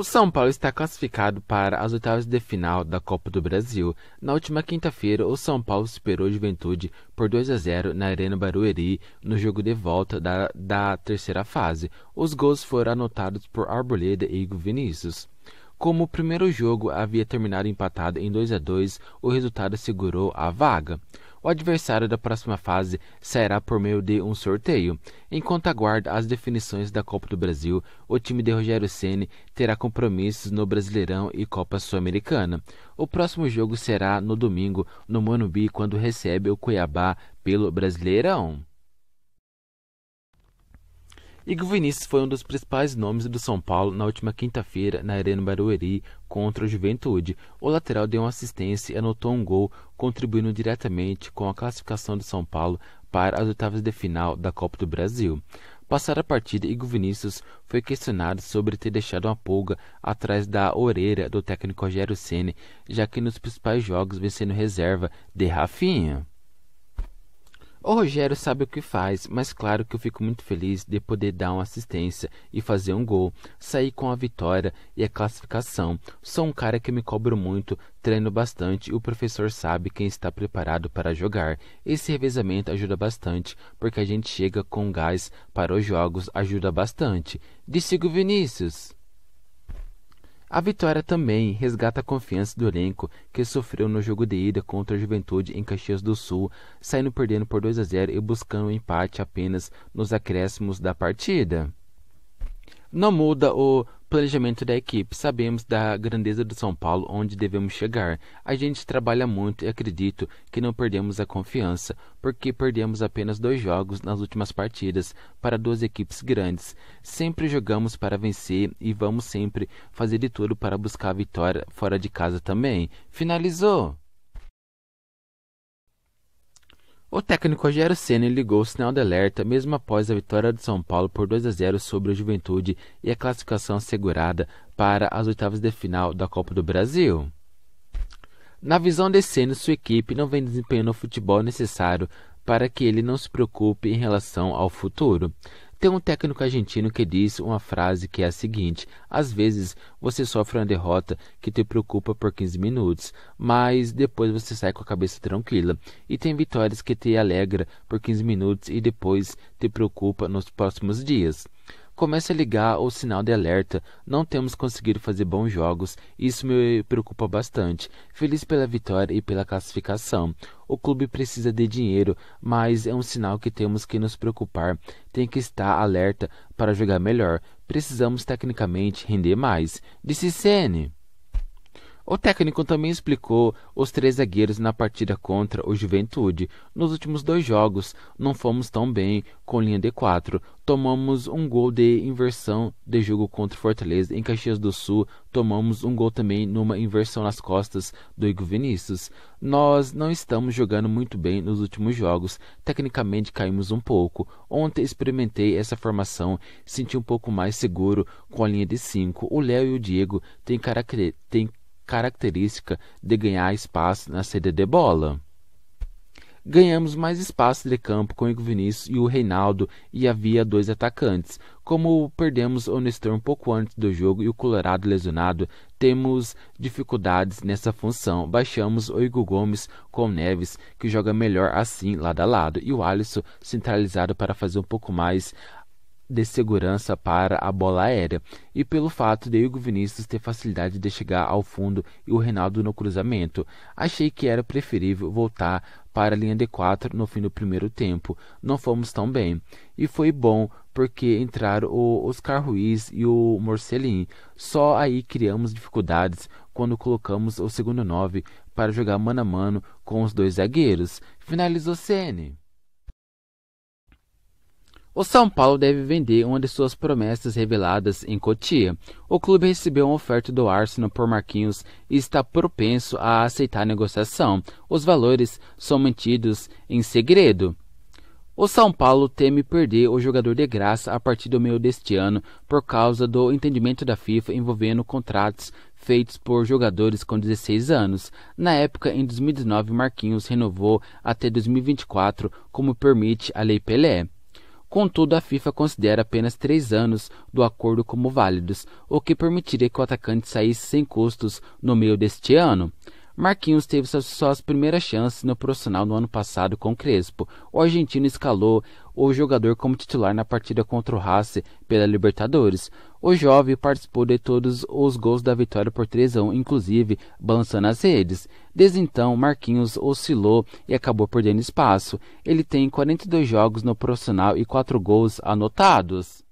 O São Paulo está classificado para as oitavas de final da Copa do Brasil. Na última quinta-feira, o São Paulo superou a Juventude por 2 a 0 na Arena Barueri no jogo de volta da, da terceira fase. Os gols foram anotados por Arboleda e Igor Vinícius. Como o primeiro jogo havia terminado empatado em 2 a 2, o resultado segurou a vaga. O adversário da próxima fase sairá por meio de um sorteio. Enquanto aguarda as definições da Copa do Brasil, o time de Rogério Ceni terá compromissos no Brasileirão e Copa Sul-Americana. O próximo jogo será no domingo, no Manubi quando recebe o Cuiabá pelo Brasileirão. Igor Vinícius foi um dos principais nomes do São Paulo na última quinta-feira na Arena Barueri contra o Juventude. O lateral deu uma assistência e anotou um gol, contribuindo diretamente com a classificação do São Paulo para as oitavas de final da Copa do Brasil. Passada a partida, Igor Vinícius foi questionado sobre ter deixado uma pulga atrás da orelha do técnico Rogério Ceni, já que nos principais jogos vem sendo reserva de Rafinha. O Rogério sabe o que faz, mas claro que eu fico muito feliz de poder dar uma assistência e fazer um gol, sair com a vitória e a classificação. Sou um cara que me cobro muito, treino bastante e o professor sabe quem está preparado para jogar. Esse revezamento ajuda bastante, porque a gente chega com gás para os jogos, ajuda bastante. Disse o Vinícius. A vitória também resgata a confiança do elenco, que sofreu no jogo de ida contra a Juventude em Caxias do Sul, saindo perdendo por 2 a 0 e buscando o um empate apenas nos acréscimos da partida. Não muda o Planejamento da equipe. Sabemos da grandeza do São Paulo, onde devemos chegar. A gente trabalha muito e acredito que não perdemos a confiança, porque perdemos apenas dois jogos nas últimas partidas para duas equipes grandes. Sempre jogamos para vencer e vamos sempre fazer de tudo para buscar a vitória fora de casa também. Finalizou! O técnico Rogério Senna ligou o sinal de alerta mesmo após a vitória do São Paulo por 2 a 0 sobre a Juventude e a classificação assegurada para as oitavas de final da Copa do Brasil. Na visão de Senna, sua equipe não vem desempenhando o futebol necessário para que ele não se preocupe em relação ao futuro. Tem um técnico argentino que diz uma frase que é a seguinte: às vezes você sofre uma derrota que te preocupa por 15 minutos, mas depois você sai com a cabeça tranquila. E tem vitórias que te alegra por 15 minutos e depois te preocupa nos próximos dias começa a ligar o sinal de alerta. Não temos conseguido fazer bons jogos, isso me preocupa bastante. Feliz pela vitória e pela classificação. O clube precisa de dinheiro, mas é um sinal que temos que nos preocupar. Tem que estar alerta para jogar melhor. Precisamos tecnicamente render mais. Disse Sene. O técnico também explicou os três zagueiros na partida contra o Juventude. Nos últimos dois jogos, não fomos tão bem com linha de quatro. Tomamos um gol de inversão de jogo contra o Fortaleza em Caxias do Sul. Tomamos um gol também numa inversão nas costas do Igor Vinícius. Nós não estamos jogando muito bem nos últimos jogos. Tecnicamente caímos um pouco. Ontem experimentei essa formação, senti um pouco mais seguro com a linha de cinco. O Léo e o Diego têm características característica de ganhar espaço na saída de bola. Ganhamos mais espaço de campo com o Vinícius e o Reinaldo e havia dois atacantes. Como perdemos o Nestor um pouco antes do jogo e o Colorado lesionado, temos dificuldades nessa função. Baixamos o Igor Gomes com o Neves, que joga melhor assim, lado a lado, e o Alisson centralizado para fazer um pouco mais de segurança para a bola aérea e pelo fato de Hugo Vinícius ter facilidade de chegar ao fundo e o Reinaldo no cruzamento. Achei que era preferível voltar para a linha de quatro no fim do primeiro tempo. Não fomos tão bem. E foi bom porque entraram o Oscar Ruiz e o Morcelin. Só aí criamos dificuldades quando colocamos o segundo nove para jogar mano a mano com os dois zagueiros. Finalizou Sene. O São Paulo deve vender uma de suas promessas reveladas em Cotia. O clube recebeu uma oferta do Arsenal por Marquinhos e está propenso a aceitar a negociação. Os valores são mantidos em segredo. O São Paulo teme perder o jogador de graça a partir do meio deste ano por causa do entendimento da FIFA envolvendo contratos feitos por jogadores com 16 anos. Na época, em 2019, Marquinhos renovou até 2024, como permite a Lei Pelé. Contudo, a FIFA considera apenas três anos do acordo como válidos, o que permitiria que o atacante saísse sem custos no meio deste ano. Marquinhos teve suas primeiras chances no profissional no ano passado com Crespo. O argentino escalou o jogador como titular na partida contra o Haas pela Libertadores. O jovem participou de todos os gols da vitória por 3 a 1, inclusive balançando as redes. Desde então, Marquinhos oscilou e acabou perdendo espaço. Ele tem 42 jogos no profissional e 4 gols anotados.